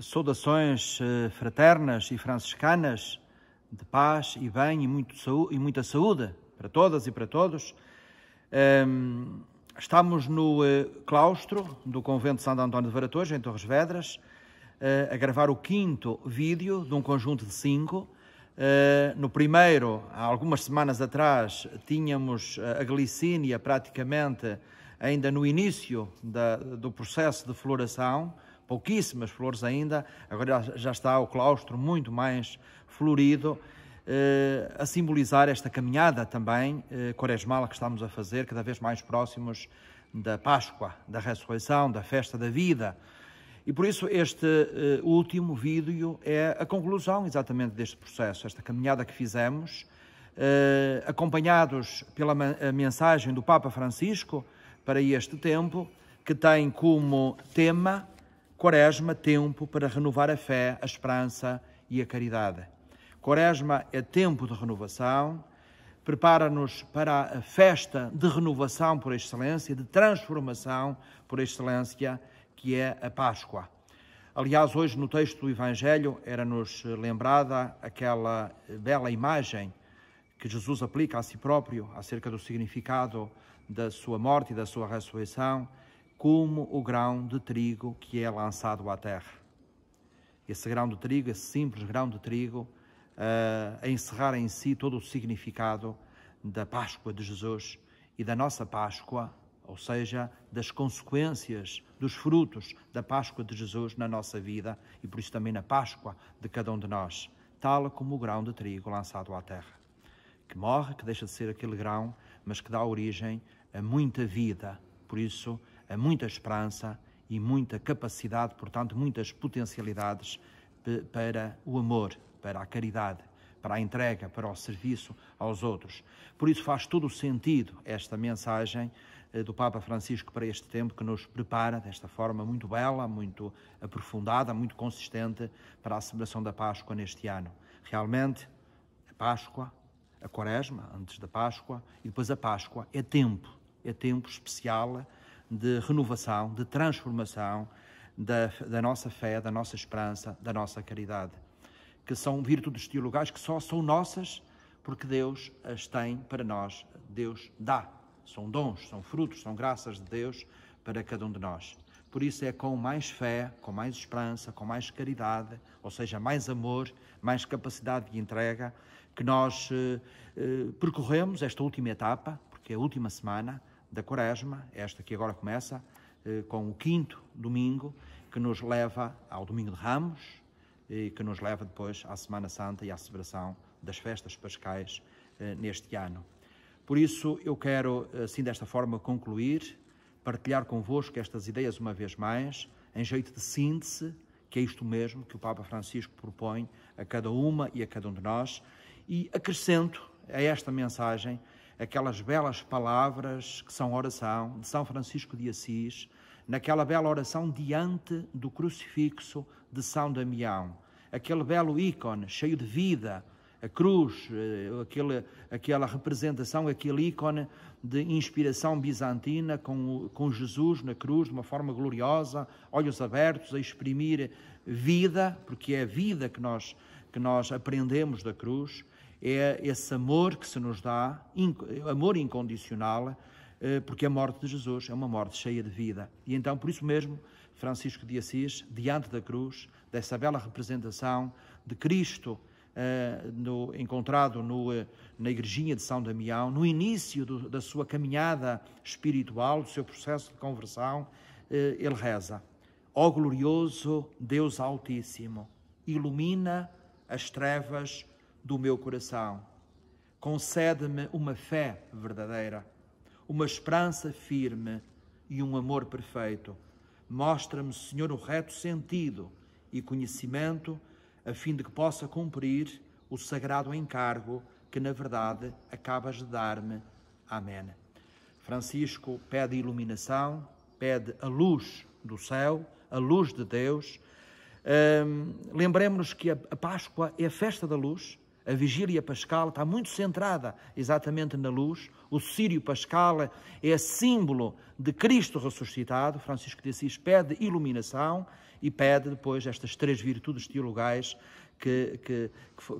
Saudações eh, fraternas e franciscanas de paz e bem e, muito, e muita saúde para todas e para todos. Ehm, estamos no eh, claustro do convento de Santo António de Varatoja, em Torres Vedras, eh, a gravar o quinto vídeo de um conjunto de cinco. No primeiro, há algumas semanas atrás, tínhamos a glicínia praticamente ainda no início da, do processo de floração pouquíssimas flores ainda, agora já está o claustro muito mais florido, eh, a simbolizar esta caminhada também eh, quaresmal que estamos a fazer, cada vez mais próximos da Páscoa, da ressurreição, da festa da vida. E por isso este eh, último vídeo é a conclusão exatamente deste processo, esta caminhada que fizemos, eh, acompanhados pela mensagem do Papa Francisco para este tempo, que tem como tema Quaresma, tempo para renovar a fé, a esperança e a caridade. Quaresma é tempo de renovação, prepara-nos para a festa de renovação por excelência, de transformação por excelência, que é a Páscoa. Aliás, hoje no texto do Evangelho era-nos lembrada aquela bela imagem que Jesus aplica a si próprio acerca do significado da sua morte e da sua ressurreição como o grão de trigo que é lançado à terra. Esse grão de trigo, esse simples grão de trigo, uh, a encerrar em si todo o significado da Páscoa de Jesus e da nossa Páscoa, ou seja, das consequências, dos frutos da Páscoa de Jesus na nossa vida e por isso também na Páscoa de cada um de nós, tal como o grão de trigo lançado à terra, que morre, que deixa de ser aquele grão, mas que dá origem a muita vida. Por isso, muita esperança e muita capacidade, portanto, muitas potencialidades para o amor, para a caridade, para a entrega, para o serviço aos outros. Por isso faz todo o sentido esta mensagem eh, do Papa Francisco para este tempo que nos prepara desta forma muito bela, muito aprofundada, muito consistente para a celebração da Páscoa neste ano. Realmente, a Páscoa, a Quaresma, antes da Páscoa e depois a Páscoa é tempo, é tempo especial de renovação, de transformação da, da nossa fé, da nossa esperança, da nossa caridade, que são virtudes teologais que só são nossas porque Deus as tem para nós, Deus dá. São dons, são frutos, são graças de Deus para cada um de nós. Por isso é com mais fé, com mais esperança, com mais caridade, ou seja, mais amor, mais capacidade de entrega, que nós eh, eh percorremos esta última etapa, porque é a última semana, da Quaresma, esta que agora começa, eh, com o quinto domingo, que nos leva ao Domingo de Ramos e eh, que nos leva depois à Semana Santa e à celebração das festas pascais eh, neste ano. Por isso, eu quero, assim desta forma, concluir, partilhar convosco estas ideias uma vez mais, em jeito de síntese, que é isto mesmo que o Papa Francisco propõe a cada uma e a cada um de nós, e acrescento a esta mensagem aquelas belas palavras que são oração de São Francisco de Assis, naquela bela oração diante do crucifixo de São Damião, aquele belo ícone cheio de vida, a cruz, eh, aquele, aquela representação, aquele ícone de inspiração bizantina com, com Jesus na cruz de uma forma gloriosa, olhos abertos a exprimir vida, porque é a vida que nós, que nós aprendemos da cruz é esse amor que se nos dá, amor incondicional, eh, porque a morte de Jesus é uma morte cheia de vida. E então, por isso mesmo, Francisco de Assis, diante da cruz, dessa bela representação de Cristo eh, no, encontrado no, eh, na igrejinha de São Damião, no início do, da sua caminhada espiritual, do seu processo de conversão, ele reza: Ó glorioso Deus Altíssimo, ilumina as trevas do meu coração. Concede-me uma fé verdadeira, uma esperança firme e um amor perfeito. Mostra-me, Senhor, o reto sentido e conhecimento, a fim de que possa cumprir o sagrado encargo que, na verdade, acabas de dar-me. Amém. Francisco pede iluminação, pede a luz do céu, a luz de Deus. Hum, Lembremos-nos que a Páscoa é a festa da luz, a vigília pascal está muito centrada exatamente na luz. O Sírio Pascal é símbolo de Cristo ressuscitado. Francisco de Assis pede iluminação e pede depois estas três virtudes teologais que, que,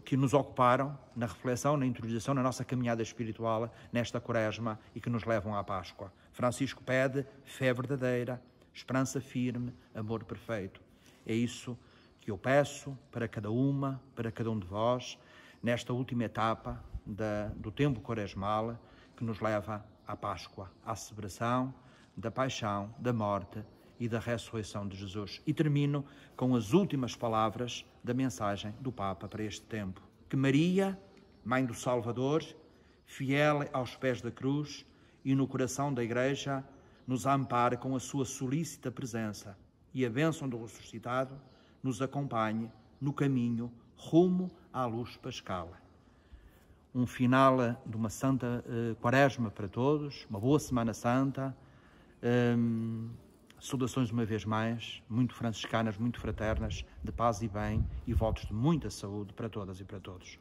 que, nos ocuparam na reflexão, na introdução, na nossa caminhada espiritual nesta Quaresma e que nos levam à Páscoa. Francisco pede fé verdadeira, esperança firme, amor perfeito. É isso que eu peço para cada uma, para cada um de vós, nesta última etapa da, do tempo quaresmal que nos leva à Páscoa, à celebração da paixão, da morte e da ressurreição de Jesus. E termino com as últimas palavras da mensagem do Papa para este tempo. Que Maria, Mãe do Salvador, fiel aos pés da cruz e no coração da Igreja, nos ampare com a sua solícita presença e a bênção do ressuscitado nos acompanhe no caminho rumo à luz pascal. Um final eh, de uma santa uh, quaresma para todos, uma boa Semana Santa. Um, ehm, saudações uma vez mais, muito franciscanas, muito fraternas, de paz e bem e votos de muita saúde para todas e para todos.